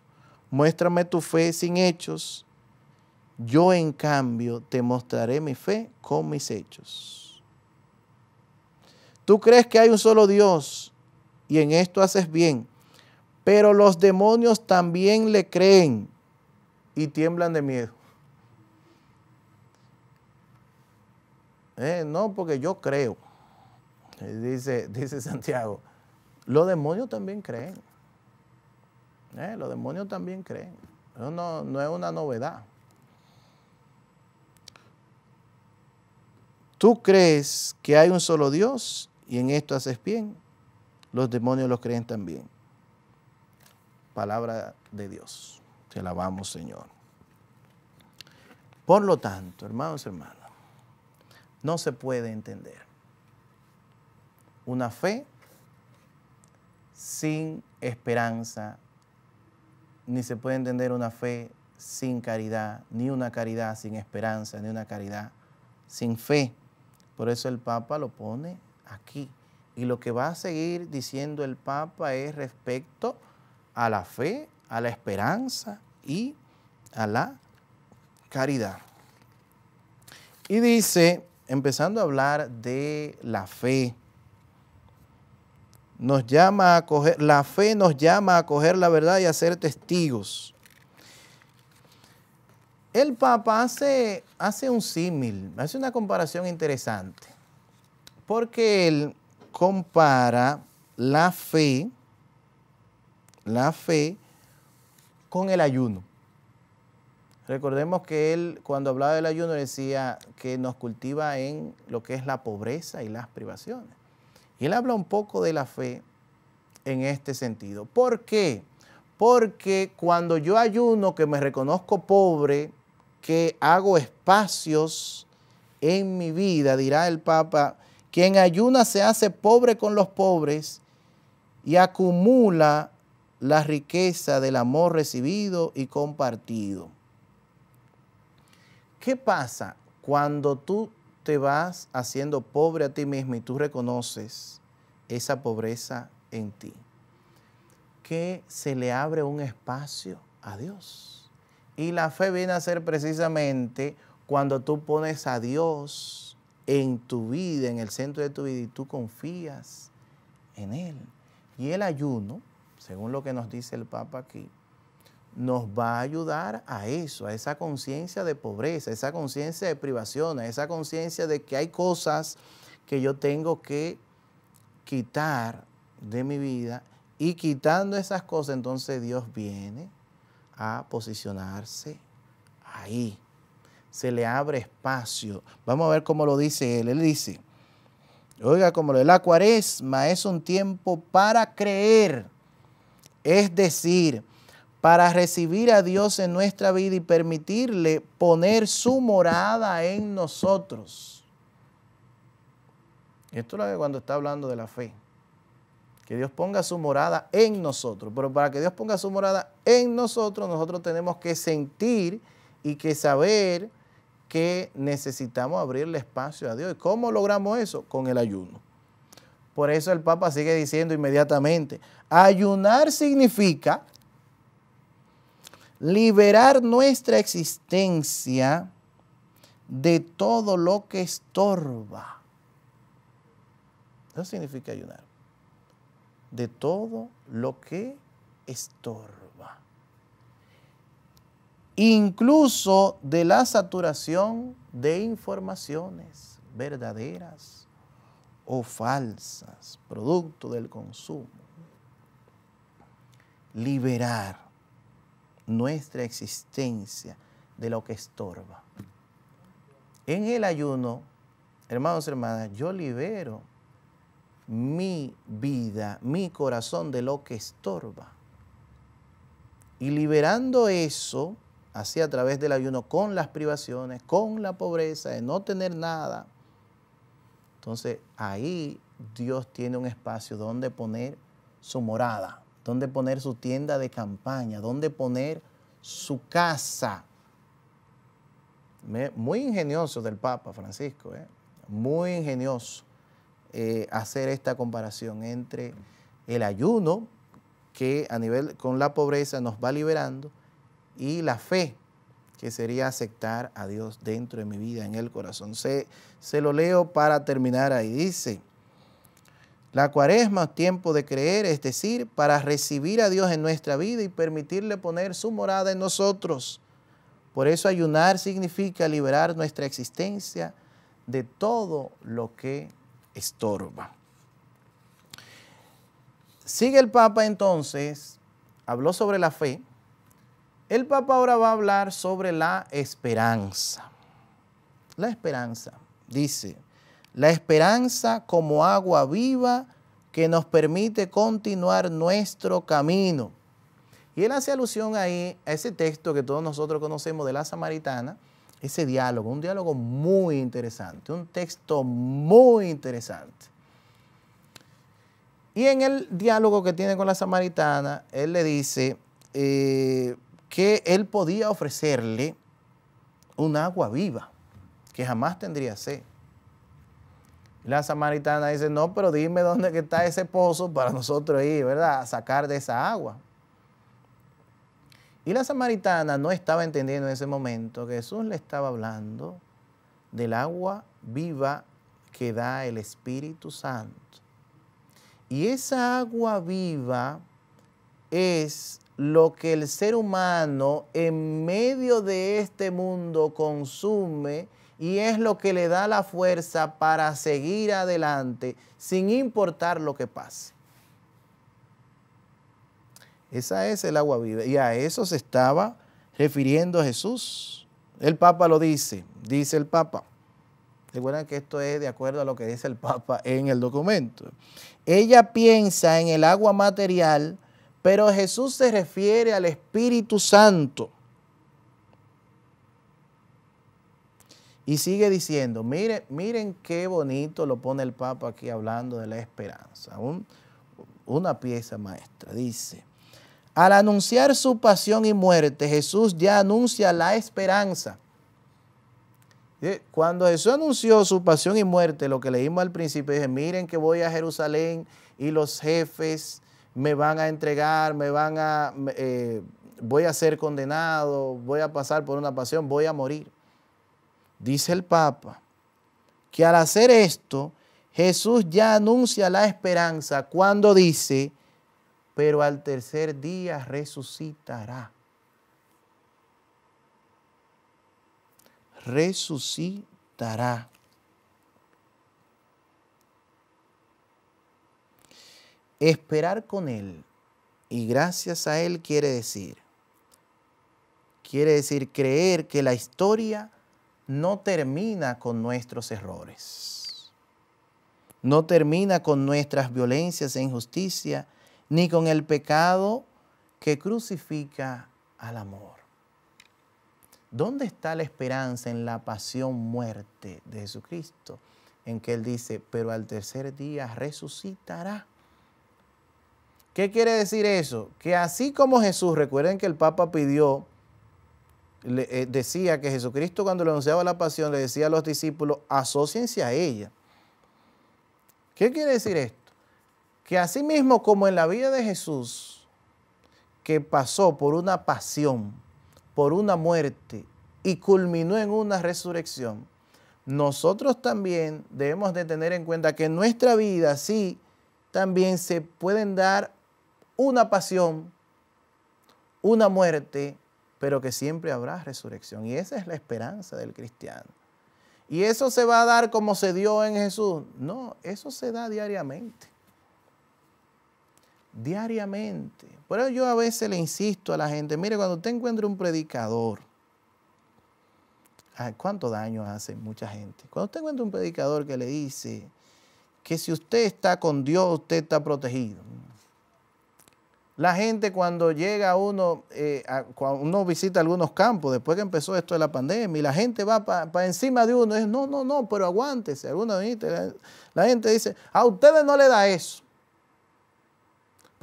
Muéstrame tu fe sin hechos yo en cambio te mostraré mi fe con mis hechos. Tú crees que hay un solo Dios y en esto haces bien, pero los demonios también le creen y tiemblan de miedo. Eh, no, porque yo creo, dice, dice Santiago, los demonios también creen. Eh, los demonios también creen. Eso no es una novedad. Tú crees que hay un solo Dios y en esto haces bien. Los demonios lo creen también. Palabra de Dios. Te alabamos, Señor. Por lo tanto, hermanos y hermanas, no se puede entender una fe sin esperanza, ni se puede entender una fe sin caridad, ni una caridad sin esperanza, ni una caridad sin fe. Por eso el Papa lo pone aquí. Y lo que va a seguir diciendo el Papa es respecto a la fe, a la esperanza y a la caridad. Y dice, empezando a hablar de la fe, nos llama a la fe nos llama a coger la verdad y a ser testigos. El Papa hace, hace un símil, hace una comparación interesante, porque él compara la fe, la fe con el ayuno. Recordemos que él, cuando hablaba del ayuno, decía que nos cultiva en lo que es la pobreza y las privaciones. Y él habla un poco de la fe en este sentido. ¿Por qué? Porque cuando yo ayuno, que me reconozco pobre, que hago espacios en mi vida, dirá el Papa, quien ayuna se hace pobre con los pobres y acumula la riqueza del amor recibido y compartido. ¿Qué pasa cuando tú te vas haciendo pobre a ti mismo y tú reconoces esa pobreza en ti? Que se le abre un espacio a Dios. Y la fe viene a ser precisamente cuando tú pones a Dios en tu vida, en el centro de tu vida, y tú confías en Él. Y el ayuno, según lo que nos dice el Papa aquí, nos va a ayudar a eso, a esa conciencia de pobreza, esa conciencia de privación, a esa conciencia de que hay cosas que yo tengo que quitar de mi vida y quitando esas cosas, entonces Dios viene a posicionarse ahí. Se le abre espacio. Vamos a ver cómo lo dice él. Él dice, oiga, como lo dice la cuaresma es un tiempo para creer, es decir, para recibir a Dios en nuestra vida y permitirle poner su morada en nosotros. Esto lo ve cuando está hablando de la fe que Dios ponga su morada en nosotros. Pero para que Dios ponga su morada en nosotros, nosotros tenemos que sentir y que saber que necesitamos abrirle espacio a Dios. ¿Y cómo logramos eso? Con el ayuno. Por eso el Papa sigue diciendo inmediatamente, ayunar significa liberar nuestra existencia de todo lo que estorba. Eso significa ayunar de todo lo que estorba. Incluso de la saturación de informaciones verdaderas o falsas, producto del consumo. Liberar nuestra existencia de lo que estorba. En el ayuno, hermanos y hermanas, yo libero mi vida, mi corazón de lo que estorba. Y liberando eso, así a través del ayuno, con las privaciones, con la pobreza, de no tener nada, entonces ahí Dios tiene un espacio donde poner su morada, donde poner su tienda de campaña, donde poner su casa. Muy ingenioso del Papa Francisco, ¿eh? muy ingenioso. Eh, hacer esta comparación entre el ayuno, que a nivel con la pobreza nos va liberando, y la fe, que sería aceptar a Dios dentro de mi vida, en el corazón. Se, se lo leo para terminar ahí. Dice, la cuaresma, tiempo de creer, es decir, para recibir a Dios en nuestra vida y permitirle poner su morada en nosotros. Por eso ayunar significa liberar nuestra existencia de todo lo que estorba. Sigue el Papa entonces, habló sobre la fe. El Papa ahora va a hablar sobre la esperanza. La esperanza, dice, la esperanza como agua viva que nos permite continuar nuestro camino. Y él hace alusión ahí a ese texto que todos nosotros conocemos de la Samaritana, ese diálogo, un diálogo muy interesante, un texto muy interesante. Y en el diálogo que tiene con la samaritana, él le dice eh, que él podía ofrecerle un agua viva, que jamás tendría sed. La samaritana dice, no, pero dime dónde está ese pozo para nosotros ir, ¿verdad? A sacar de esa agua. Y la samaritana no estaba entendiendo en ese momento que Jesús le estaba hablando del agua viva que da el Espíritu Santo. Y esa agua viva es lo que el ser humano en medio de este mundo consume y es lo que le da la fuerza para seguir adelante sin importar lo que pase. Esa es el agua viva. Y a eso se estaba refiriendo Jesús. El Papa lo dice, dice el Papa. Recuerden que esto es de acuerdo a lo que dice el Papa en el documento. Ella piensa en el agua material, pero Jesús se refiere al Espíritu Santo. Y sigue diciendo, miren, miren qué bonito lo pone el Papa aquí hablando de la esperanza. una pieza maestra, dice. Al anunciar su pasión y muerte, Jesús ya anuncia la esperanza. Cuando Jesús anunció su pasión y muerte, lo que leímos al principio, dije, miren que voy a Jerusalén y los jefes me van a entregar, me van a, eh, voy a ser condenado, voy a pasar por una pasión, voy a morir. Dice el Papa que al hacer esto, Jesús ya anuncia la esperanza cuando dice, pero al tercer día resucitará. Resucitará. Esperar con Él y gracias a Él quiere decir, quiere decir creer que la historia no termina con nuestros errores, no termina con nuestras violencias e injusticia ni con el pecado que crucifica al amor. ¿Dónde está la esperanza en la pasión muerte de Jesucristo? En que Él dice, pero al tercer día resucitará. ¿Qué quiere decir eso? Que así como Jesús, recuerden que el Papa pidió, le, eh, decía que Jesucristo cuando le anunciaba la pasión le decía a los discípulos, asóciense a ella. ¿Qué quiere decir esto? que así mismo como en la vida de Jesús, que pasó por una pasión, por una muerte y culminó en una resurrección, nosotros también debemos de tener en cuenta que en nuestra vida sí también se pueden dar una pasión, una muerte, pero que siempre habrá resurrección. Y esa es la esperanza del cristiano. ¿Y eso se va a dar como se dio en Jesús? No, eso se da diariamente diariamente. Por eso yo a veces le insisto a la gente, mire, cuando usted encuentra un predicador, ¿cuánto daño hace mucha gente? Cuando usted encuentra un predicador que le dice que si usted está con Dios, usted está protegido. La gente cuando llega eh, a uno, cuando uno visita algunos campos, después que empezó esto de la pandemia, y la gente va para encima de uno, es no, no, no, pero aguántese. la gente dice, a ustedes no le da eso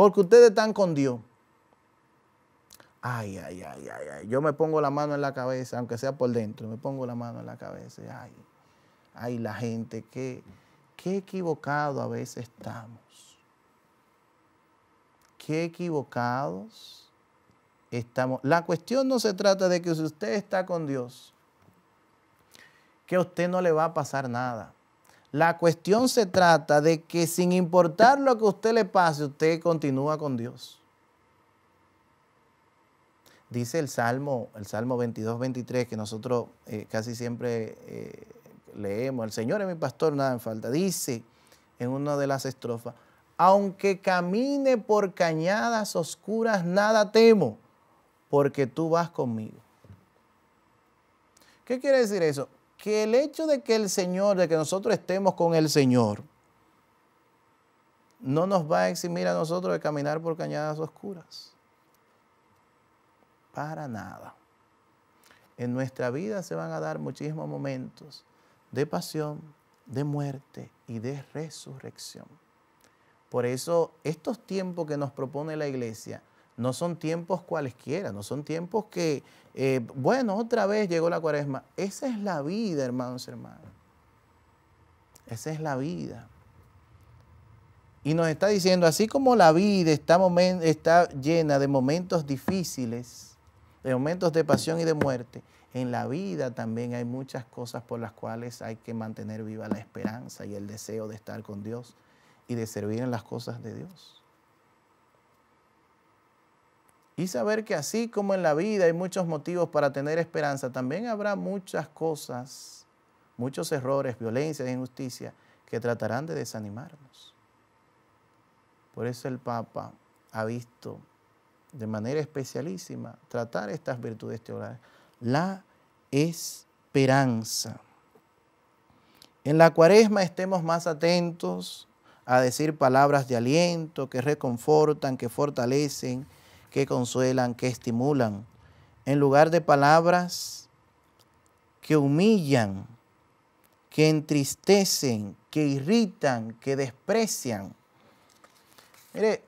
porque ustedes están con Dios. Ay, ay, ay, ay, ay. Yo me pongo la mano en la cabeza, aunque sea por dentro, me pongo la mano en la cabeza. Ay, ay, la gente, qué, qué equivocado a veces estamos. Qué equivocados estamos. La cuestión no se trata de que si usted está con Dios, que a usted no le va a pasar nada. La cuestión se trata de que sin importar lo que a usted le pase, usted continúa con Dios. Dice el Salmo, el Salmo 22, 23, que nosotros eh, casi siempre eh, leemos, el Señor es mi pastor, nada me falta. Dice en una de las estrofas, aunque camine por cañadas oscuras, nada temo, porque tú vas conmigo. ¿Qué quiere decir eso? que el hecho de que el Señor, de que nosotros estemos con el Señor, no nos va a eximir a nosotros de caminar por cañadas oscuras. Para nada. En nuestra vida se van a dar muchísimos momentos de pasión, de muerte y de resurrección. Por eso estos tiempos que nos propone la iglesia no son tiempos cualesquiera, no son tiempos que, eh, bueno, otra vez llegó la cuaresma. Esa es la vida, hermanos y hermanas. Esa es la vida. Y nos está diciendo, así como la vida está, está llena de momentos difíciles, de momentos de pasión y de muerte, en la vida también hay muchas cosas por las cuales hay que mantener viva la esperanza y el deseo de estar con Dios y de servir en las cosas de Dios y saber que así como en la vida hay muchos motivos para tener esperanza, también habrá muchas cosas, muchos errores, violencia, injusticia que tratarán de desanimarnos. Por eso el Papa ha visto de manera especialísima tratar estas virtudes teologales. La esperanza. En la cuaresma estemos más atentos a decir palabras de aliento que reconfortan, que fortalecen, que consuelan, que estimulan, en lugar de palabras que humillan, que entristecen, que irritan, que desprecian. Mire,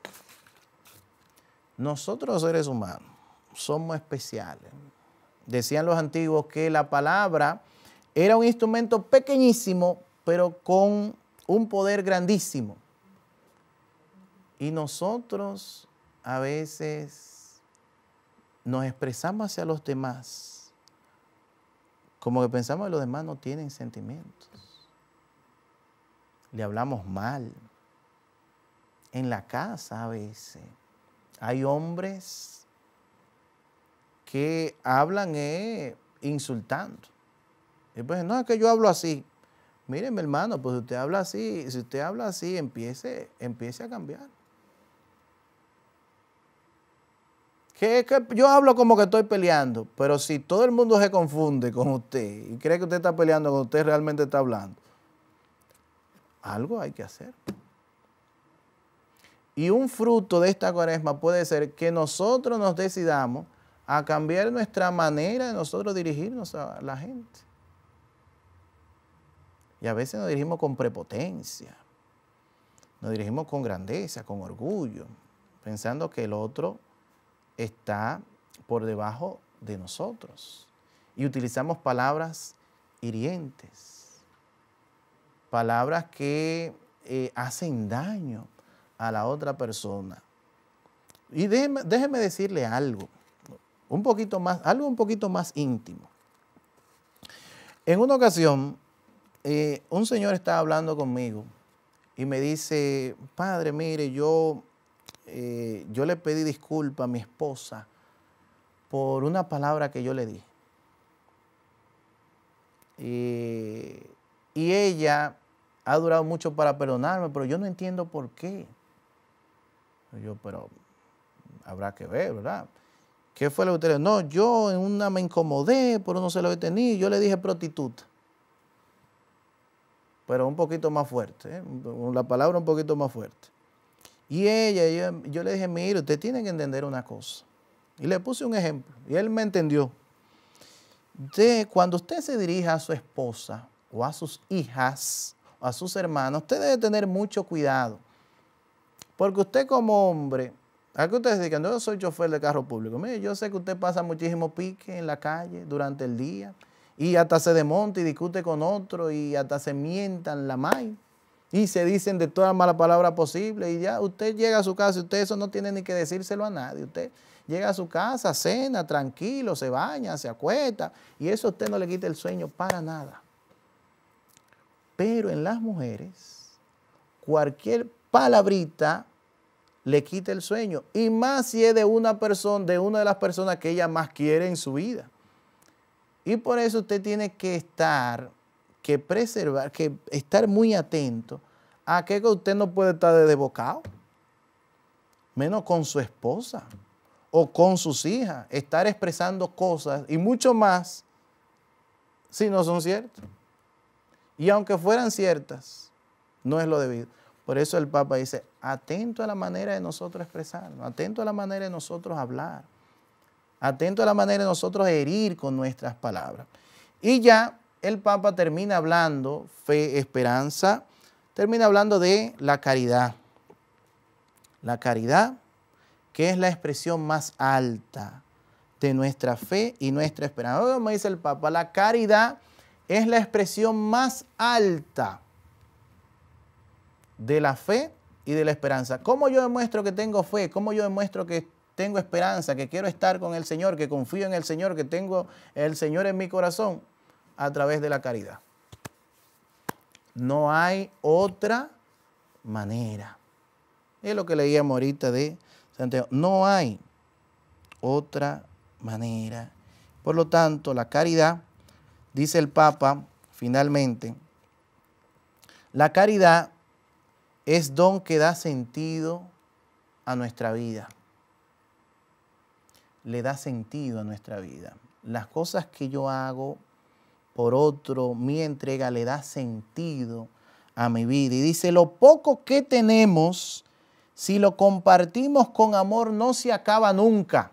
nosotros seres humanos somos especiales. Decían los antiguos que la palabra era un instrumento pequeñísimo, pero con un poder grandísimo. Y nosotros a veces nos expresamos hacia los demás como que pensamos que los demás no tienen sentimientos. Le hablamos mal. En la casa a veces hay hombres que hablan eh, insultando. Y pues, no, es que yo hablo así. Miren, mi hermano, pues usted habla así, si usted habla así, empiece, empiece a cambiar. Que, yo hablo como que estoy peleando, pero si todo el mundo se confunde con usted y cree que usted está peleando con usted realmente está hablando, algo hay que hacer. Y un fruto de esta cuaresma puede ser que nosotros nos decidamos a cambiar nuestra manera de nosotros dirigirnos a la gente. Y a veces nos dirigimos con prepotencia, nos dirigimos con grandeza, con orgullo, pensando que el otro está por debajo de nosotros. Y utilizamos palabras hirientes, palabras que eh, hacen daño a la otra persona. Y déjeme, decirle algo, un poquito más, algo un poquito más íntimo. En una ocasión, eh, un señor estaba hablando conmigo y me dice, padre, mire, yo eh, yo le pedí disculpa a mi esposa por una palabra que yo le di. Eh, y ella ha durado mucho para perdonarme, pero yo no entiendo por qué. Yo, pero habrá que ver, ¿verdad? ¿Qué fue lo que usted dijo? No, yo en una me incomodé, pero no se lo detení. Yo le dije prostituta. Pero un poquito más fuerte, ¿eh? la palabra un poquito más fuerte. Y ella, yo le dije, mire, usted tiene que entender una cosa. Y le puse un ejemplo, y él me entendió. De cuando usted se dirija a su esposa o a sus hijas o a sus hermanos, usted debe tener mucho cuidado. Porque usted como hombre, ¿a qué ustedes que Yo soy chofer de carro público. Mire, yo sé que usted pasa muchísimo pique en la calle durante el día y hasta se desmonta y discute con otro y hasta se mientan la maíz y se dicen de todas las malas palabras posibles y ya usted llega a su casa y usted eso no tiene ni que decírselo a nadie. Usted llega a su casa, cena tranquilo, se baña, se acuesta y eso a usted no le quita el sueño para nada. Pero en las mujeres, cualquier palabrita le quita el sueño y más si es de una persona, de una de las personas que ella más quiere en su vida. Y por eso usted tiene que estar que preservar, que estar muy atento a que usted no puede estar de desbocado, menos con su esposa o con sus hijas, estar expresando cosas y mucho más si no son ciertas. Y aunque fueran ciertas, no es lo debido. Por eso el Papa dice, atento a la manera de nosotros expresarnos, atento a la manera de nosotros hablar, atento a la manera de nosotros herir con nuestras palabras. Y ya el Papa termina hablando, fe, esperanza, termina hablando de la caridad. La caridad, que es la expresión más alta de nuestra fe y nuestra esperanza. me dice el Papa, la caridad es la expresión más alta de la fe y de la esperanza. ¿Cómo yo demuestro que tengo fe? ¿Cómo yo demuestro que tengo esperanza, que quiero estar con el Señor, que confío en el Señor, que tengo el Señor en mi corazón? a través de la caridad. No hay otra manera. Es lo que leíamos ahorita de Santiago. No hay otra manera. Por lo tanto, la caridad, dice el Papa finalmente, la caridad es don que da sentido a nuestra vida. Le da sentido a nuestra vida. Las cosas que yo hago por otro, mi entrega le da sentido a mi vida. Y dice, lo poco que tenemos, si lo compartimos con amor, no se acaba nunca,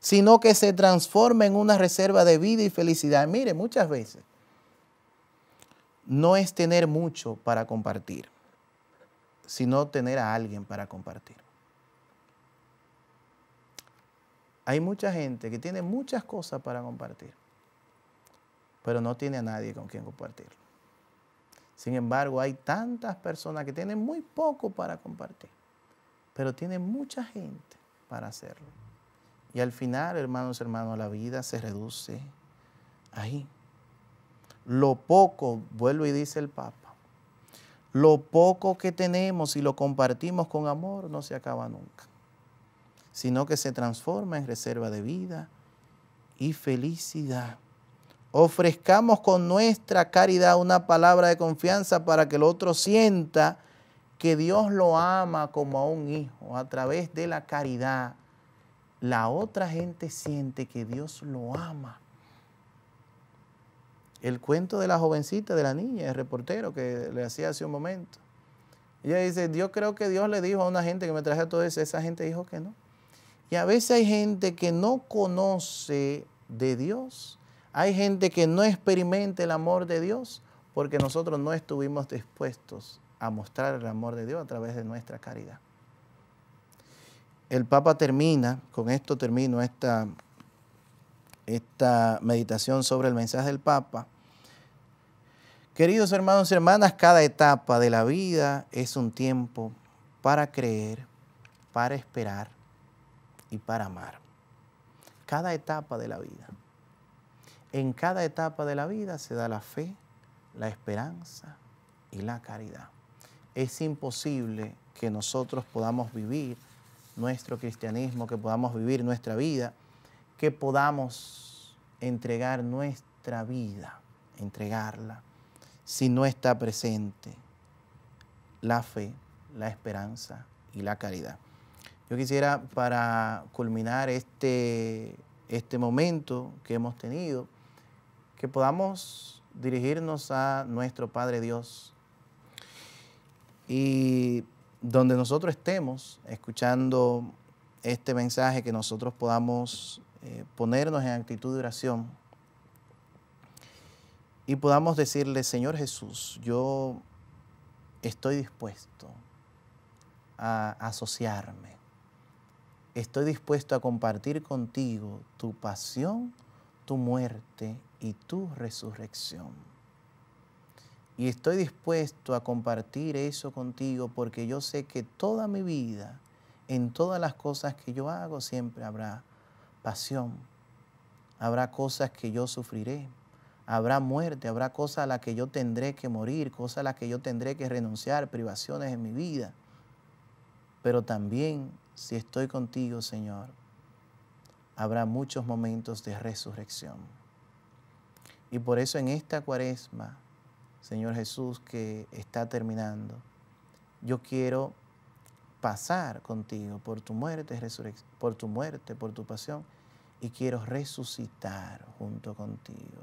sino que se transforma en una reserva de vida y felicidad. Mire, muchas veces no es tener mucho para compartir, sino tener a alguien para compartir. Hay mucha gente que tiene muchas cosas para compartir pero no tiene a nadie con quien compartirlo. Sin embargo, hay tantas personas que tienen muy poco para compartir, pero tienen mucha gente para hacerlo. Y al final, hermanos, hermanos, la vida se reduce ahí. Lo poco, vuelvo y dice el Papa, lo poco que tenemos y lo compartimos con amor no se acaba nunca, sino que se transforma en reserva de vida y felicidad ofrezcamos con nuestra caridad una palabra de confianza para que el otro sienta que Dios lo ama como a un hijo a través de la caridad. La otra gente siente que Dios lo ama. El cuento de la jovencita, de la niña, el reportero que le hacía hace un momento. Ella dice, yo creo que Dios le dijo a una gente que me traje todo eso, esa gente dijo que no. Y a veces hay gente que no conoce de Dios hay gente que no experimenta el amor de Dios porque nosotros no estuvimos dispuestos a mostrar el amor de Dios a través de nuestra caridad. El Papa termina, con esto termino esta, esta meditación sobre el mensaje del Papa. Queridos hermanos y hermanas, cada etapa de la vida es un tiempo para creer, para esperar y para amar. Cada etapa de la vida. En cada etapa de la vida se da la fe, la esperanza y la caridad. Es imposible que nosotros podamos vivir nuestro cristianismo, que podamos vivir nuestra vida, que podamos entregar nuestra vida, entregarla, si no está presente la fe, la esperanza y la caridad. Yo quisiera, para culminar este, este momento que hemos tenido, que podamos dirigirnos a nuestro Padre Dios. Y donde nosotros estemos escuchando este mensaje, que nosotros podamos eh, ponernos en actitud de oración y podamos decirle, Señor Jesús, yo estoy dispuesto a asociarme, estoy dispuesto a compartir contigo tu pasión, tu muerte y tu resurrección. Y estoy dispuesto a compartir eso contigo porque yo sé que toda mi vida, en todas las cosas que yo hago, siempre habrá pasión, habrá cosas que yo sufriré, habrá muerte, habrá cosas a las que yo tendré que morir, cosas a las que yo tendré que renunciar, privaciones en mi vida. Pero también, si estoy contigo, Señor, habrá muchos momentos de resurrección. Y por eso en esta cuaresma, Señor Jesús, que está terminando, yo quiero pasar contigo por tu muerte, por tu muerte, por tu pasión, y quiero resucitar junto contigo.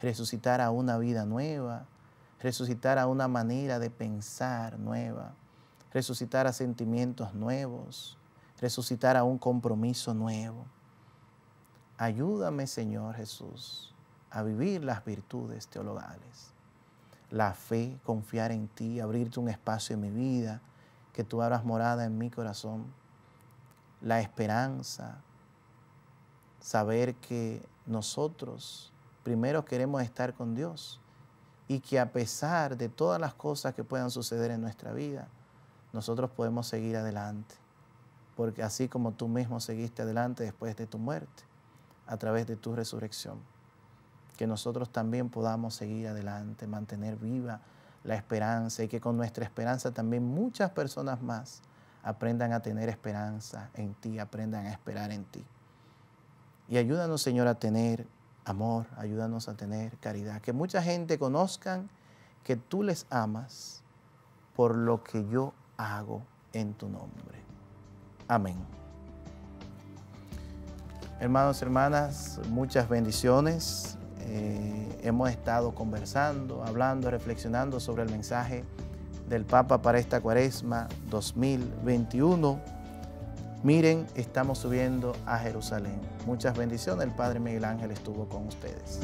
Resucitar a una vida nueva, resucitar a una manera de pensar nueva, resucitar a sentimientos nuevos, resucitar a un compromiso nuevo. Ayúdame, Señor Jesús, a vivir las virtudes teologales. La fe, confiar en ti, abrirte un espacio en mi vida, que tú abras morada en mi corazón. La esperanza, saber que nosotros primero queremos estar con Dios y que a pesar de todas las cosas que puedan suceder en nuestra vida, nosotros podemos seguir adelante. Porque así como tú mismo seguiste adelante después de tu muerte, a través de tu resurrección que nosotros también podamos seguir adelante, mantener viva la esperanza y que con nuestra esperanza también muchas personas más aprendan a tener esperanza en ti, aprendan a esperar en ti. Y ayúdanos, Señor, a tener amor, ayúdanos a tener caridad, que mucha gente conozcan que tú les amas por lo que yo hago en tu nombre. Amén. Hermanos, hermanas, muchas bendiciones. Eh, hemos estado conversando, hablando, reflexionando sobre el mensaje del Papa para esta cuaresma 2021. Miren, estamos subiendo a Jerusalén. Muchas bendiciones. El Padre Miguel Ángel estuvo con ustedes.